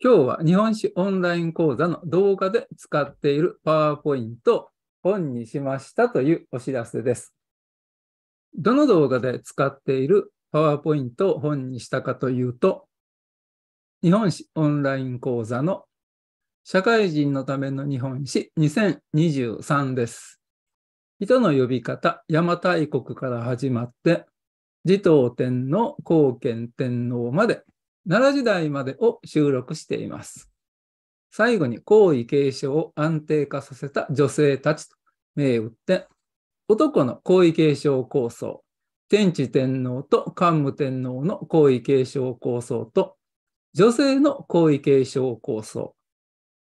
今日は日本史オンライン講座の動画で使っているパワーポイントを本にしましたというお知らせです。どの動画で使っているパワーポイントを本にしたかというと、日本史オンライン講座の社会人のための日本史2023です。人の呼び方、邪馬台国から始まって、持統天皇、高賢天皇まで奈良時代までを収録しています。最後に皇位継承を安定化させた女性たちと銘打って、男の皇位継承構想、天智天皇と桓武天皇の皇位継承構想と、女性の皇位継承構想、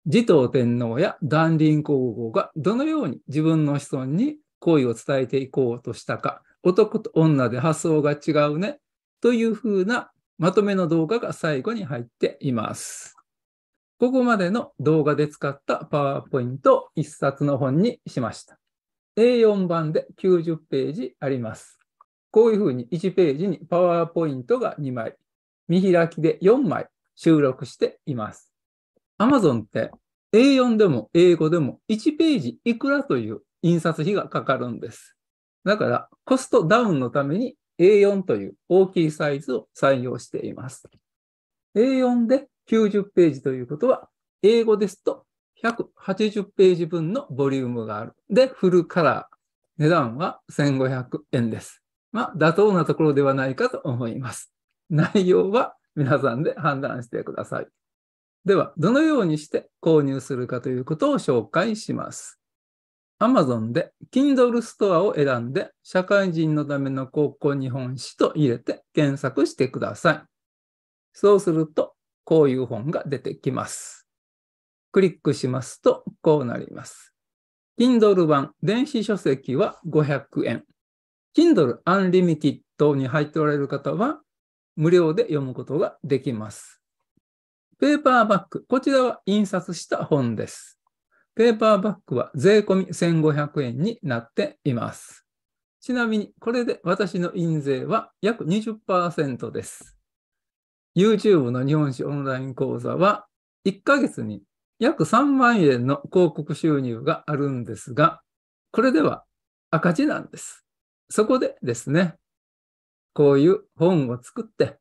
持統天皇や断林皇后がどのように自分の子孫に皇位を伝えていこうとしたか、男と女で発想が違うねというふうなまとめの動画が最後に入っています。ここまでの動画で使ったパワーポイントを1冊の本にしました。A4 版で90ページあります。こういうふうに1ページにパワーポイントが2枚、見開きで4枚収録しています。Amazon って A4 でも英語でも1ページいくらという印刷費がかかるんです。だからコストダウンのために A4 という大きいサイズを採用しています。A4 で90ページということは、英語ですと180ページ分のボリュームがある。で、フルカラー。値段は1500円です。まあ、妥当なところではないかと思います。内容は皆さんで判断してください。では、どのようにして購入するかということを紹介します。Amazon で Kindle ストアを選んで、社会人のための高校日本史と入れて検索してください。そうすると、こういう本が出てきます。クリックしますと、こうなります。Kindle 版電子書籍は500円。Kindle Unlimited に入っておられる方は、無料で読むことができます。ペーパーバッグ、こちらは印刷した本です。ペーパーバッグは税込1500円になっています。ちなみに、これで私の印税は約20%です。YouTube の日本史オンライン講座は、1ヶ月に約3万円の広告収入があるんですが、これでは赤字なんです。そこでですね、こういう本を作って、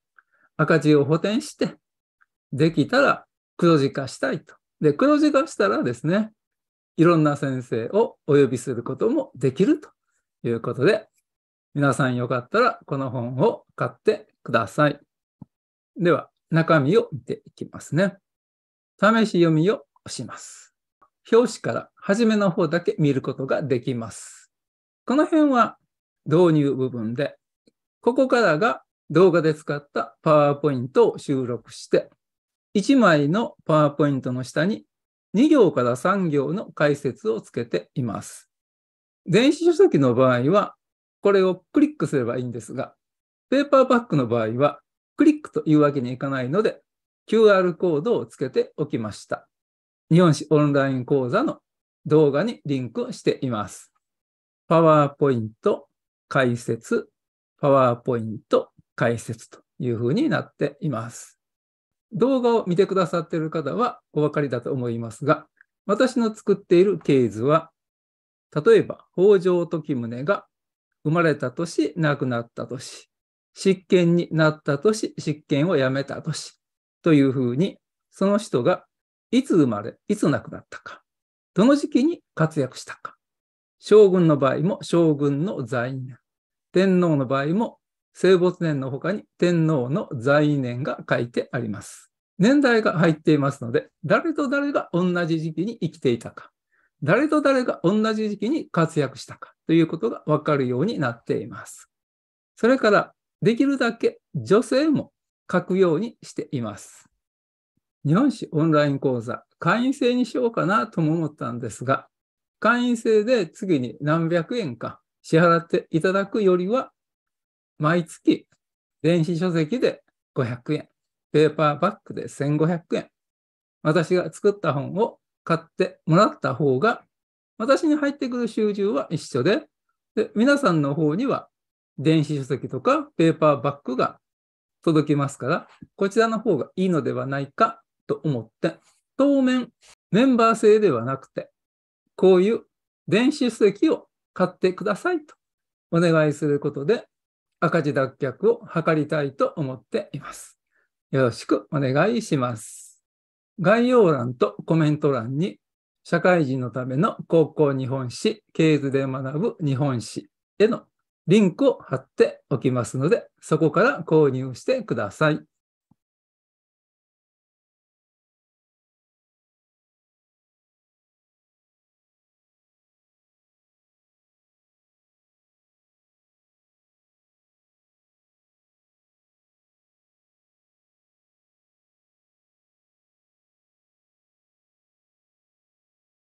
赤字を補填して、できたら黒字化したいと。で、黒字化したらですね、いろんな先生をお呼びすることもできるということで、皆さんよかったらこの本を買ってください。では、中身を見ていきますね。試し読みを押します。表紙から初めの方だけ見ることができます。この辺は導入部分で、ここからが動画で使ったパワーポイントを収録して、1枚のパワーポイントの下に2行から3行の解説をつけています。電子書籍の場合は、これをクリックすればいいんですが、ペーパーバックの場合は、クリックというわけにいかないので、QR コードをつけておきました。日本史オンライン講座の動画にリンクしています。パワーポイント、解説、パワーポイント、解説というふうになっています。動画を見てくださっている方はお分かりだと思いますが、私の作っているー図は、例えば、北条時宗が生まれた年、亡くなった年、執権になった年、執権を辞めた年というふうに、その人がいつ生まれ、いつ亡くなったか、どの時期に活躍したか、将軍の場合も将軍の在任、天皇の場合も生没年の他に天皇の在位年が書いてあります。年代が入っていますので、誰と誰が同じ時期に生きていたか、誰と誰が同じ時期に活躍したかということがわかるようになっています。それから、できるだけ女性も書くようにしています。日本史オンライン講座、会員制にしようかなとも思ったんですが、会員制で次に何百円か支払っていただくよりは、毎月電子書籍で500円、ペーパーバッグで1500円。私が作った本を買ってもらった方が、私に入ってくる収入は一緒で、で皆さんの方には電子書籍とかペーパーバッグが届きますから、こちらの方がいいのではないかと思って、当面メンバー制ではなくて、こういう電子書籍を買ってくださいとお願いすることで、赤字脱却を図りたいと思っています。よろしくお願いします。概要欄とコメント欄に、社会人のための高校日本史、系図で学ぶ日本史へのリンクを貼っておきますので、そこから購入してください。